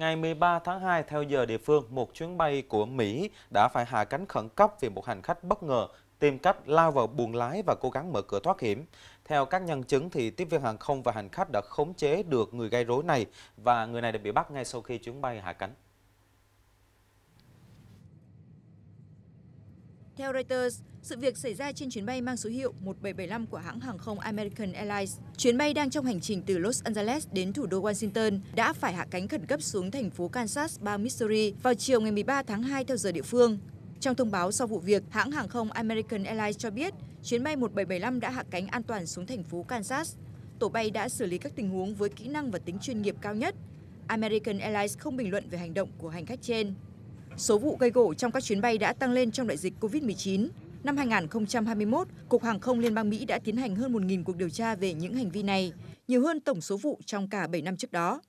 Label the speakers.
Speaker 1: Ngày 13 tháng 2 theo giờ địa phương, một chuyến bay của Mỹ đã phải hạ cánh khẩn cấp vì một hành khách bất ngờ tìm cách lao vào buồng lái và cố gắng mở cửa thoát hiểm. Theo các nhân chứng thì tiếp viên hàng không và hành khách đã khống chế được người gây rối này và người này đã bị bắt ngay sau khi chuyến bay hạ cánh.
Speaker 2: Theo Reuters, sự việc xảy ra trên chuyến bay mang số hiệu 1775 của hãng hàng không American Airlines. Chuyến bay đang trong hành trình từ Los Angeles đến thủ đô Washington đã phải hạ cánh khẩn cấp xuống thành phố Kansas, bang Missouri vào chiều ngày 13 tháng 2 theo giờ địa phương. Trong thông báo sau vụ việc, hãng hàng không American Airlines cho biết chuyến bay 1775 đã hạ cánh an toàn xuống thành phố Kansas. Tổ bay đã xử lý các tình huống với kỹ năng và tính chuyên nghiệp cao nhất. American Airlines không bình luận về hành động của hành khách trên. Số vụ gây gỗ trong các chuyến bay đã tăng lên trong đại dịch COVID-19. Năm 2021, Cục Hàng không Liên bang Mỹ đã tiến hành hơn 1.000 cuộc điều tra về những hành vi này, nhiều hơn tổng số vụ trong cả 7 năm trước đó.